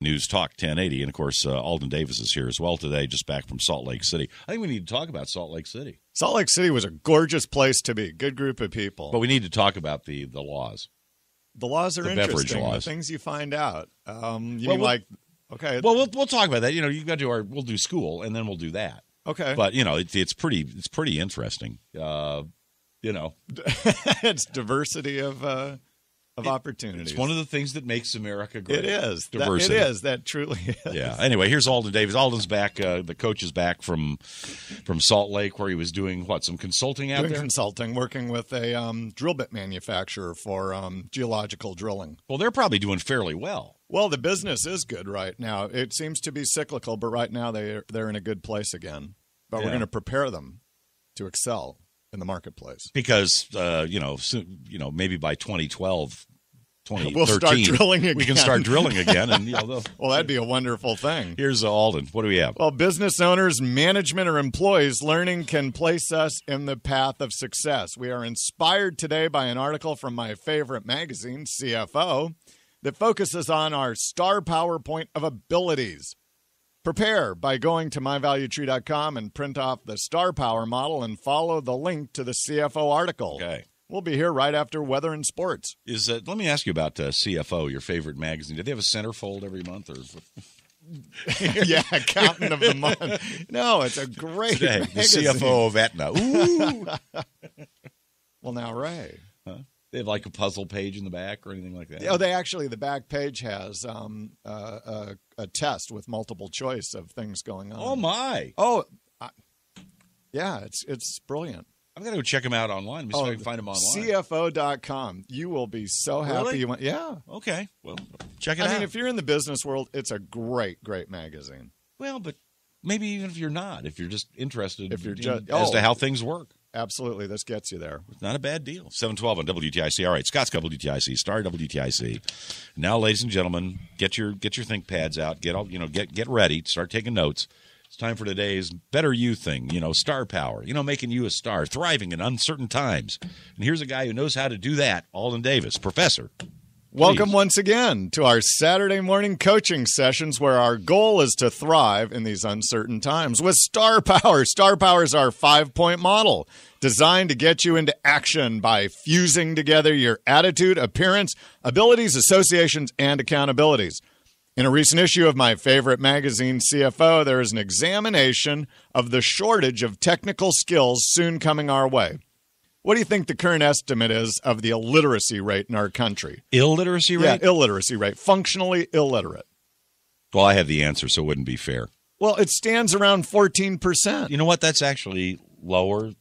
News Talk 1080. And of course, uh, Alden Davis is here as well today, just back from Salt Lake City. I think we need to talk about Salt Lake City. Salt Lake City was a gorgeous place to be. Good group of people. But we need to talk about the, the laws. The laws are the interesting. Laws. The things you find out. Um, you well, mean like, okay. Well, well, we'll talk about that. You know, you've got to do our, we'll do school and then we'll do that. Okay. But, you know, it, it's pretty, it's pretty interesting. Uh, you know, it's diversity of, uh, of it, opportunities. It's one of the things that makes America great. It is diversity. That, it is that truly. Is. Yeah. Anyway, here's Alden Davis. Alden's back. Uh, the coach is back from from Salt Lake, where he was doing what some consulting out doing there. Consulting, working with a um, drill bit manufacturer for um, geological drilling. Well, they're probably doing fairly well. Well, the business is good right now. It seems to be cyclical, but right now they they're in a good place again. But yeah. we're going to prepare them to excel in the marketplace because uh, you know you know maybe by 2012 we'll start drilling again. We can start drilling again. And, you know, well, that'd be a wonderful thing. Here's Alden. What do we have? Well, business owners, management, or employees, learning can place us in the path of success. We are inspired today by an article from my favorite magazine, CFO, that focuses on our star PowerPoint of abilities. Prepare by going to myvaluetree.com and print off the star power model and follow the link to the CFO article. Okay. We'll be here right after weather and sports. Is uh, let me ask you about uh, CFO, your favorite magazine. Do they have a centerfold every month or? yeah, accountant of the month. No, it's a great Today, magazine. The CFO of Etna. Ooh. well, now Ray they have like a puzzle page in the back or anything like that? Oh, they actually the back page has um, a, a, test with multiple choice of things going on. Oh my! Oh, I, yeah, it's it's brilliant. I'm gonna go check them out online. Oh, so I can find them online. CFO.com. You will be so happy. Really? You went, yeah. Okay. Well, check it I out. I mean, if you're in the business world, it's a great, great magazine. Well, but maybe even if you're not, if you're just interested, if you're in, just, oh, as to oh. how things work absolutely. This gets you there. It's not a bad deal. 712 on WTIC. All right, Scott's WTIC, Star WTIC. Now, ladies and gentlemen, get your get your think pads out. Get all you know. Get get ready. Start taking notes. It's time for today's better you thing. You know, star power. You know, making you a star, thriving in uncertain times. And here's a guy who knows how to do that. Alden Davis, professor Welcome once again to our Saturday morning coaching sessions where our goal is to thrive in these uncertain times with Star Power. Star Power is our five point model designed to get you into action by fusing together your attitude, appearance, abilities, associations, and accountabilities. In a recent issue of my favorite magazine, CFO, there is an examination of the shortage of technical skills soon coming our way. What do you think the current estimate is of the illiteracy rate in our country? Illiteracy rate? Yeah, illiteracy rate. Functionally illiterate. Well, I have the answer, so it wouldn't be fair. Well, it stands around 14%. You know what? That's actually lower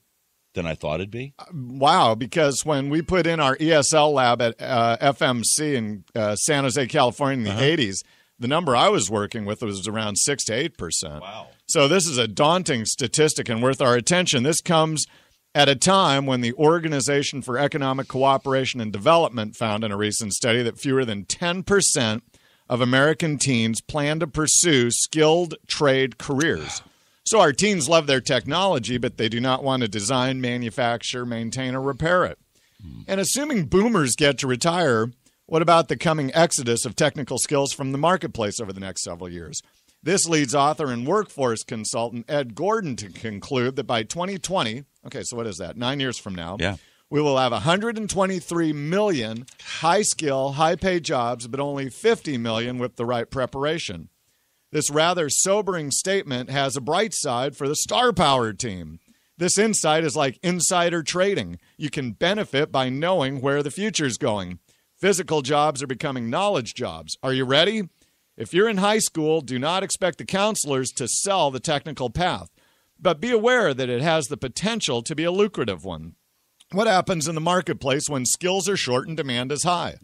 than I thought it'd be. Uh, wow, because when we put in our ESL lab at uh, FMC in uh, San Jose, California in the uh-huh. 80s, the number I was working with was around 6 to 8%. Wow. So this is a daunting statistic and worth our attention. This comes at a time when the Organization for Economic Cooperation and Development found in a recent study that fewer than 10% of American teens plan to pursue skilled trade careers. So our teens love their technology, but they do not want to design, manufacture, maintain, or repair it. Hmm. And assuming boomers get to retire, what about the coming exodus of technical skills from the marketplace over the next several years? This leads author and workforce consultant Ed Gordon to conclude that by 2020, okay, so what is that? Nine years from now. Yeah. We will have 123 million high skill, high paid jobs, but only 50 million with the right preparation. This rather sobering statement has a bright side for the star power team. This insight is like insider trading. You can benefit by knowing where the future is going. Physical jobs are becoming knowledge jobs. Are you ready? If you're in high school, do not expect the counselors to sell the technical path, but be aware that it has the potential to be a lucrative one. What happens in the marketplace when skills are short and demand is high?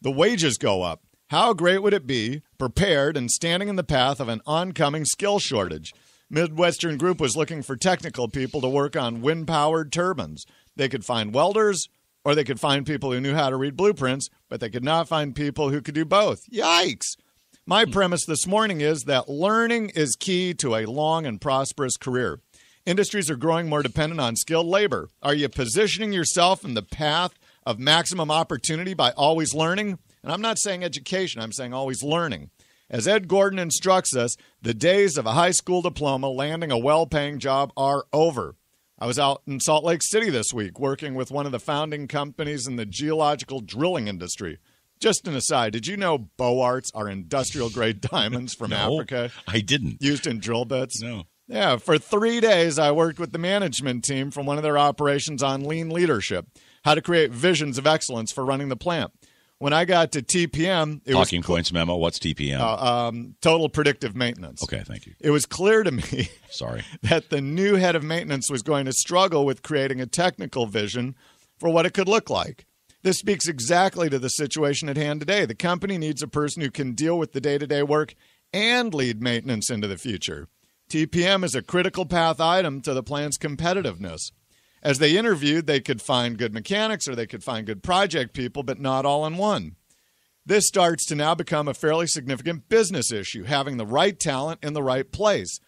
The wages go up. How great would it be, prepared and standing in the path of an oncoming skill shortage? Midwestern Group was looking for technical people to work on wind powered turbines. They could find welders, or they could find people who knew how to read blueprints, but they could not find people who could do both. Yikes! My hmm. premise this morning is that learning is key to a long and prosperous career. Industries are growing more dependent on skilled labor. Are you positioning yourself in the path of maximum opportunity by always learning? And I'm not saying education, I'm saying always learning. As Ed Gordon instructs us, the days of a high school diploma landing a well paying job are over. I was out in Salt Lake City this week working with one of the founding companies in the geological drilling industry. Just an aside, did you know Boarts are industrial grade diamonds from no, Africa? I didn't. Used in drill bits? No. Yeah, for three days, I worked with the management team from one of their operations on lean leadership, how to create visions of excellence for running the plant. When I got to TPM, it Talking was, Points Memo. What's TPM? Uh, um, total Predictive Maintenance. Okay, thank you. It was clear to me. Sorry. that the new head of maintenance was going to struggle with creating a technical vision for what it could look like. This speaks exactly to the situation at hand today. The company needs a person who can deal with the day to day work and lead maintenance into the future. TPM is a critical path item to the plant's competitiveness. As they interviewed, they could find good mechanics or they could find good project people, but not all in one. This starts to now become a fairly significant business issue having the right talent in the right place.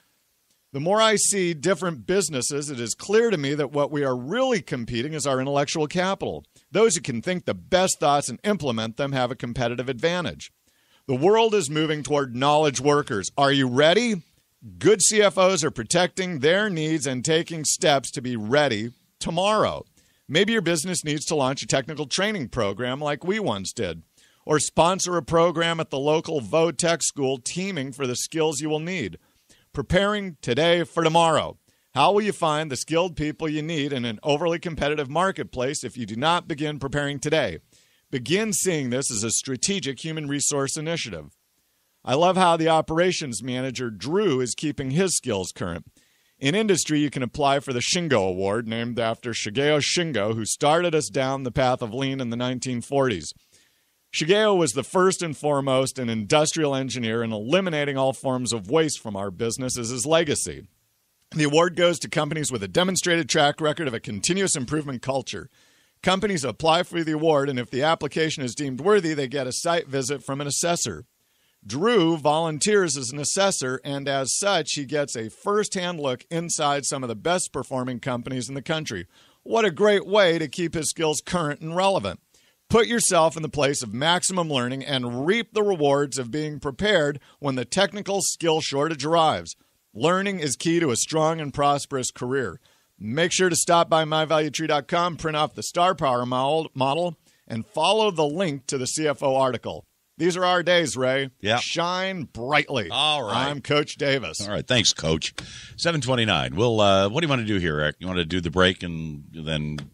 The more I see different businesses, it is clear to me that what we are really competing is our intellectual capital. Those who can think the best thoughts and implement them have a competitive advantage. The world is moving toward knowledge workers. Are you ready? Good CFOs are protecting their needs and taking steps to be ready tomorrow. Maybe your business needs to launch a technical training program like we once did, or sponsor a program at the local VOTech school teaming for the skills you will need preparing today for tomorrow. How will you find the skilled people you need in an overly competitive marketplace if you do not begin preparing today? Begin seeing this as a strategic human resource initiative. I love how the operations manager, Drew, is keeping his skills current. In industry, you can apply for the Shingo Award, named after Shigeo Shingo, who started us down the path of lean in the 1940s. Shigeo was the first and foremost an industrial engineer, and eliminating all forms of waste from our business is his legacy. The award goes to companies with a demonstrated track record of a continuous improvement culture. Companies apply for the award, and if the application is deemed worthy, they get a site visit from an assessor. Drew volunteers as an assessor, and as such, he gets a first hand look inside some of the best performing companies in the country. What a great way to keep his skills current and relevant. Put yourself in the place of maximum learning and reap the rewards of being prepared when the technical skill shortage arrives. Learning is key to a strong and prosperous career. Make sure to stop by com, print off the star power model, and follow the link to the CFO article. These are our days, Ray. Yeah. Shine brightly. All right. I'm Coach Davis. All right. Thanks, Coach. 729. Will uh, what do you want to do here, Eric? You want to do the break and then